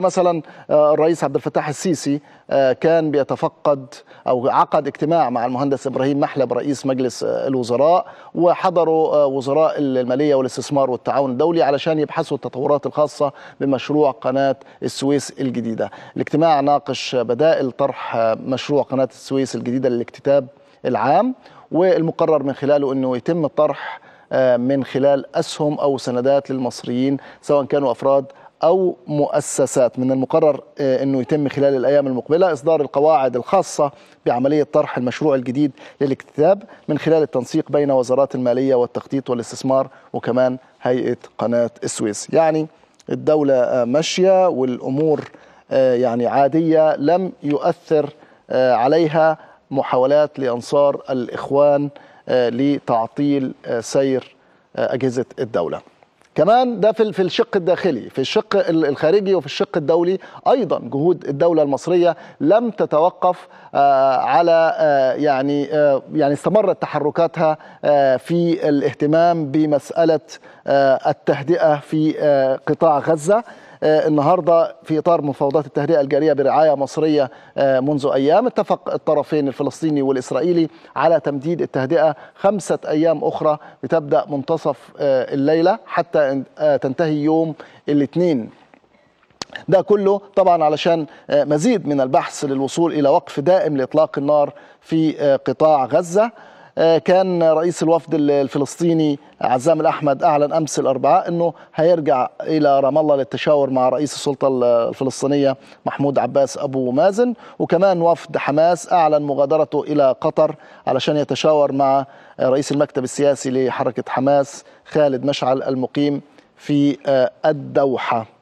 مثلا آه، الرئيس عبد الفتاح السيسي آه، كان بيتفقد او عقد اجتماع مع المهندس ابراهيم محلب رئيس مجلس آه، الوزراء وحضروا وزراء الماليه والاستثمار والتعاون الدولي علشان يبحثوا التطورات الخاصه بمشروع قناه السويس الجديده. الاجتماع ناقش بدائل طرح مشروع قناه السويس الجديده للاكتتاب العام والمقرر من خلاله انه يتم طرح من خلال اسهم او سندات للمصريين سواء كانوا افراد أو مؤسسات من المقرر آه، أنه يتم خلال الأيام المقبلة إصدار القواعد الخاصة بعملية طرح المشروع الجديد للاكتتاب من خلال التنسيق بين وزارات المالية والتخطيط والاستثمار وكمان هيئة قناة السويس يعني الدولة آه، ماشية والأمور آه، يعني عادية لم يؤثر عليها محاولات لأنصار الإخوان لتعطيل سير أجهزة الدولة كمان ده في في الشق الداخلي في الشق الخارجي وفي الشق الدولي ايضا جهود الدوله المصريه لم تتوقف آه، على آه، يعني آه، يعني استمرت تحركاتها في الاهتمام بمساله التهدئه في قطاع غزه آه، النهارده في اطار مفاوضات التهدئه الجاريه برعايه مصريه آه، منذ ايام اتفق الطرفين الفلسطيني والاسرائيلي على تمديد التهدئه خمسه ايام اخرى بتبدا منتصف آه، الليله حتى تنتهي يوم الاثنين ده كله طبعا علشان مزيد من البحث للوصول الى وقف دائم لاطلاق النار في قطاع غزه آه، كان رئيس الوفد الفلسطيني عزام الأحمد أعلن أمس الأربعاء أنه هيرجع إلى رام الله للتشاور مع رئيس السلطة الفلسطينية محمود عباس أبو مازن وكمان وفد حماس أعلن مغادرته إلى قطر علشان يتشاور مع رئيس المكتب السياسي لحركة حماس خالد مشعل المقيم في آه، الدوحة